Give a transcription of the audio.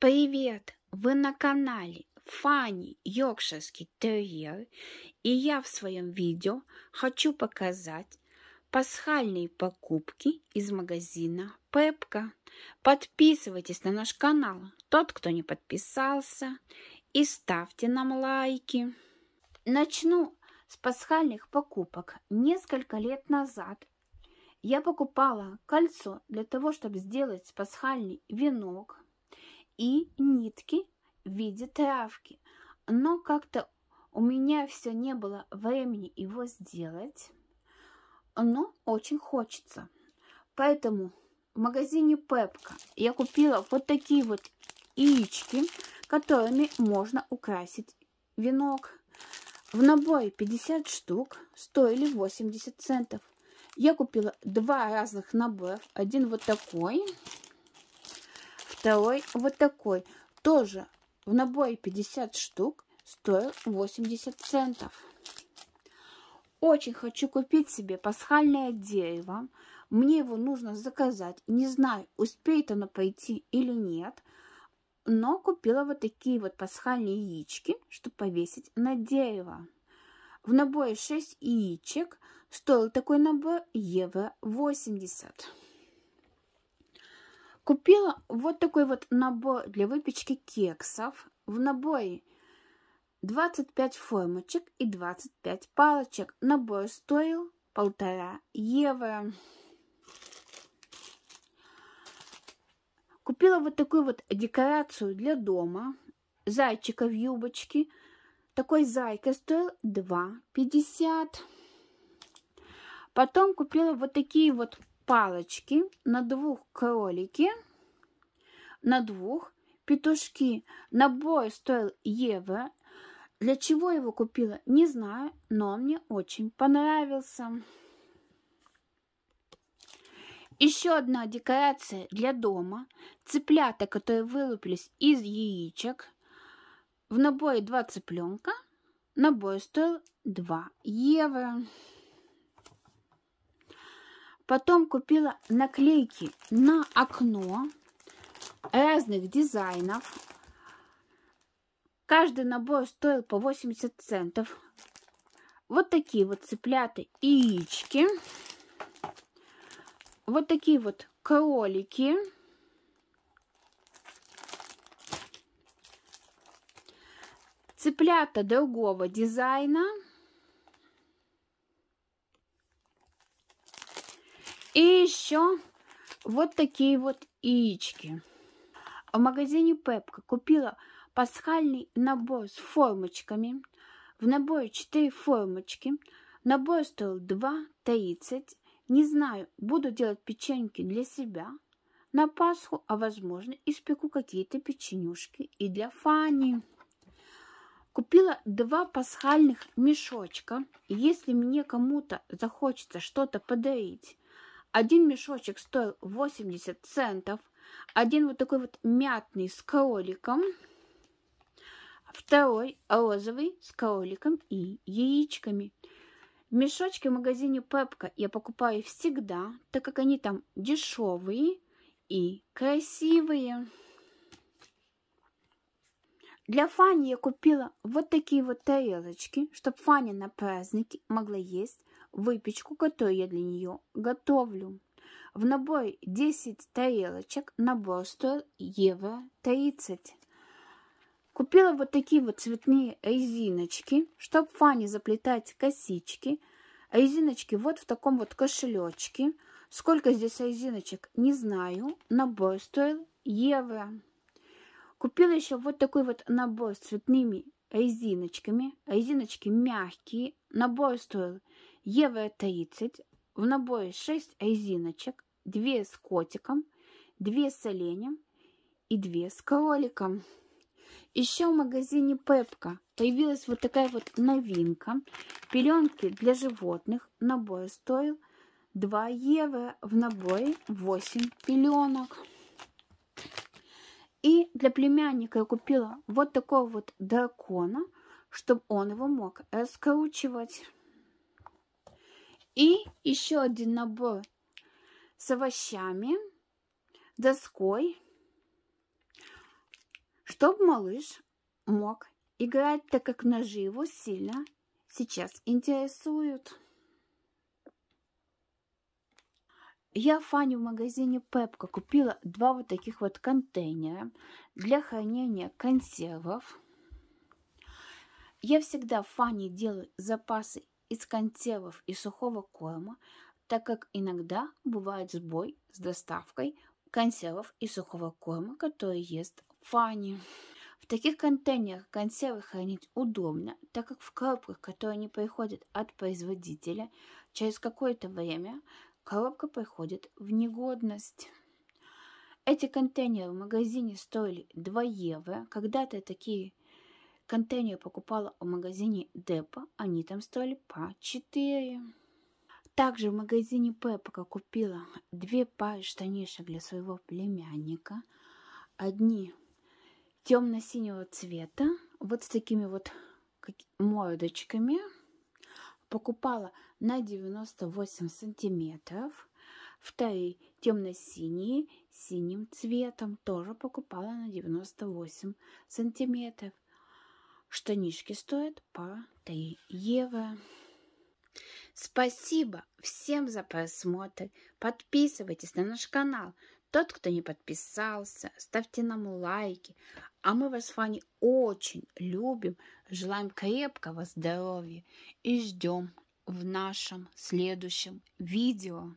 Привет! Вы на канале Фанни Йоркширский терьер, и я в своем видео хочу показать пасхальные покупки из магазина Пепка. Подписывайтесь на наш канал, тот, кто не подписался, и ставьте нам лайки. Начну с пасхальных покупок. Несколько лет назад я покупала кольцо для того, чтобы сделать пасхальный венок – и нитки в виде травки. Но как-то у меня все не было времени его сделать, но очень хочется. Поэтому в магазине Пепка я купила вот такие вот яички, которыми можно украсить венок. В наборе 50 штук стоили 80 центов. Я купила два разных набора. Один вот такой, Второй вот такой, тоже в наборе 50 штук, стоил 80 центов. Очень хочу купить себе пасхальное дерево. Мне его нужно заказать. Не знаю, успеет оно пойти или нет. Но купила вот такие вот пасхальные яички, чтобы повесить на дерево. В наборе 6 яичек. Стоил такой набор евро 80. Купила вот такой вот набор для выпечки кексов. В наборе 25 формочек и 25 палочек. Набор стоил полтора евро. Купила вот такую вот декорацию для дома. Зайчика в юбочке. Такой зайка стоил 2,50. Потом купила вот такие вот палочки, на двух кролики, на двух петушки. Набор стоил евро. Для чего его купила, не знаю, но он мне очень понравился. Еще одна декорация для дома. Цыплята, которые вылупились из яичек. В наборе два цыпленка. Набор стоил 2 евро. Потом купила наклейки на окно разных дизайнов. Каждый набор стоил по 80 центов. Вот такие вот цыплята и яички. Вот такие вот кролики. Цыплята другого дизайна. И еще вот такие вот яички. В магазине Пепка купила пасхальный набор с формочками. В наборе 4 формочки. Набор стоил 2,30. Не знаю, буду делать печеньки для себя на Пасху, а возможно испеку какие-то печенюшки и для Фани. Купила два пасхальных мешочка. Если мне кому-то захочется что-то подарить, один мешочек стоил 80 центов. Один вот такой вот мятный с кроликом. Второй розовый с кроликом и яичками. Мешочки в магазине Пепка я покупаю всегда, так как они там дешевые и красивые. Для Фани я купила вот такие вот тарелочки, чтобы Фаня на празднике могла есть Выпечку готовлю я для нее. Готовлю. В набой 10 тарелочек. Набор стоил евро 30. Купила вот такие вот цветные резиночки, чтобы Фане заплетать косички. Резиночки вот в таком вот кошелечке. Сколько здесь резиночек, не знаю. Набор стоил евро. Купила еще вот такой вот набор с цветными резиночками. Резиночки мягкие. Набор стоил ЕВ-30, в набое 6 резиночек, 2 с котиком, 2 с оленем и 2 с кроликом. Еще в магазине Пепка появилась вот такая вот новинка. Пеленки для животных. Набор стоил 2 евро. В наборе 8 пеленок. И для племянника я купила вот такого вот дракона, чтобы он его мог раскручивать. И еще один набор с овощами, доской, чтобы малыш мог играть, так как ножи его сильно сейчас интересуют. Я Фане в магазине Пепка купила два вот таких вот контейнера для хранения консервов. Я всегда Фане делаю запасы из консервов и сухого корма, так как иногда бывает сбой с доставкой консервов и сухого корма, который ест Фанни. В таких контейнерах консервы хранить удобно, так как в коробках, которые не приходят от производителя, через какое-то время коробка приходит в негодность. Эти контейнеры в магазине стоили 2 евро. Когда-то такие Контейнер покупала в магазине Депа, они там стоили по 4. Также в магазине Пеппа купила две пары штанишек для своего племянника. Одни темно-синего цвета, вот с такими вот мордочками. Покупала на 98 сантиметров. Вторые темно-синие, синим цветом тоже покупала на 98 сантиметров. Штанишки стоят по 3 евро. Спасибо всем за просмотр. Подписывайтесь на наш канал. Тот, кто не подписался, ставьте нам лайки. А мы вас с очень любим, желаем крепкого здоровья и ждем в нашем следующем видео.